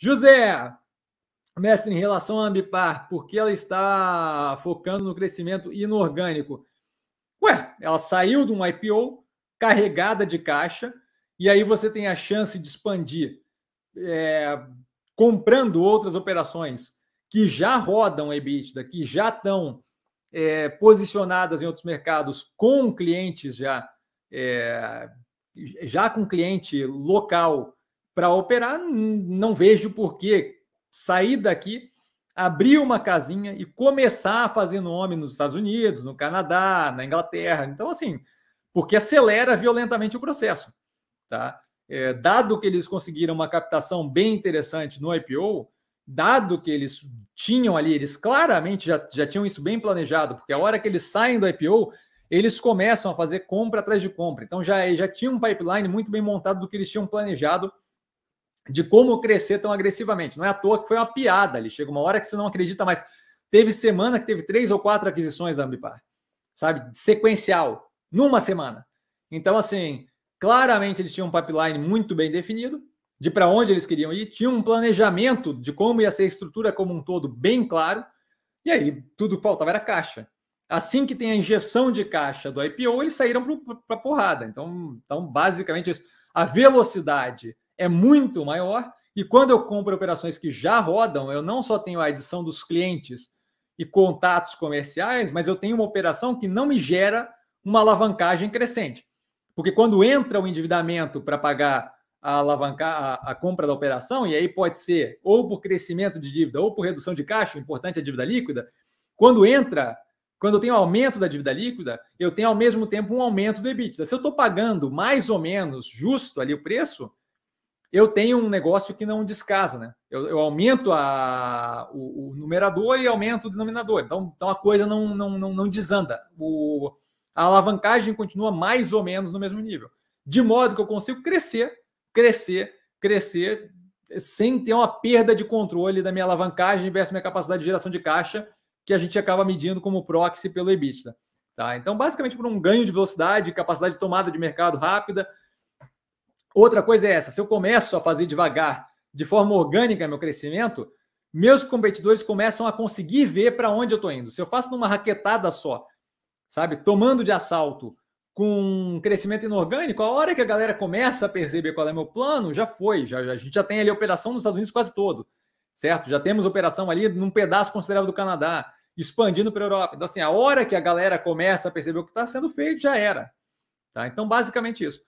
José, mestre, em relação à Ambipar, por que ela está focando no crescimento inorgânico? Ué, ela saiu de um IPO carregada de caixa e aí você tem a chance de expandir é, comprando outras operações que já rodam EBITDA, que já estão é, posicionadas em outros mercados com clientes já, é, já com cliente local para operar, não vejo por que sair daqui, abrir uma casinha e começar fazendo homem nos Estados Unidos, no Canadá, na Inglaterra. Então, assim, porque acelera violentamente o processo. Tá? É, dado que eles conseguiram uma captação bem interessante no IPO, dado que eles tinham ali, eles claramente já, já tinham isso bem planejado, porque a hora que eles saem do IPO, eles começam a fazer compra atrás de compra. Então já, já tinha um pipeline muito bem montado do que eles tinham planejado de como crescer tão agressivamente. Não é à toa que foi uma piada ali. Chega uma hora que você não acredita mais. Teve semana que teve três ou quatro aquisições da Ambipar, sabe? Sequencial, numa semana. Então, assim, claramente eles tinham um pipeline muito bem definido de para onde eles queriam ir, tinha um planejamento de como ia ser a estrutura como um todo bem claro. E aí, tudo que faltava era caixa. Assim que tem a injeção de caixa do IPO, eles saíram para a porrada. Então, então, basicamente, isso. a velocidade é muito maior. E quando eu compro operações que já rodam, eu não só tenho a adição dos clientes e contatos comerciais, mas eu tenho uma operação que não me gera uma alavancagem crescente. Porque quando entra o endividamento para pagar a alavancar a, a, compra da operação, e aí pode ser ou por crescimento de dívida ou por redução de caixa, o importante é a dívida líquida. Quando entra, quando eu tenho aumento da dívida líquida, eu tenho ao mesmo tempo um aumento do EBITDA. Se eu estou pagando mais ou menos justo ali o preço, eu tenho um negócio que não descasa, né? Eu, eu aumento a, o, o, numerador e aumento o denominador. Então, então a coisa não, não, não, não desanda. O, a alavancagem continua mais ou menos no mesmo nível. De modo que eu consigo crescer, crescer, crescer, sem ter uma perda de controle da minha alavancagem versus minha capacidade de geração de caixa, que a gente acaba medindo como proxy pelo EBITDA. Tá? Então, basicamente, por um ganho de velocidade, capacidade de tomada de mercado rápida, Outra coisa é essa: se eu começo a fazer devagar, de forma orgânica, meu crescimento, meus competidores começam a conseguir ver para onde eu estou indo. Se eu faço numa raquetada só, sabe, tomando de assalto com um crescimento inorgânico, a hora que a galera começa a perceber qual é meu plano, já foi, já, a gente já tem ali operação nos Estados Unidos quase todo, certo? Já temos operação ali num pedaço considerável do Canadá, expandindo para a Europa. Então, assim, a hora que a galera começa a perceber o que está sendo feito, já era. Tá? Então, basicamente isso.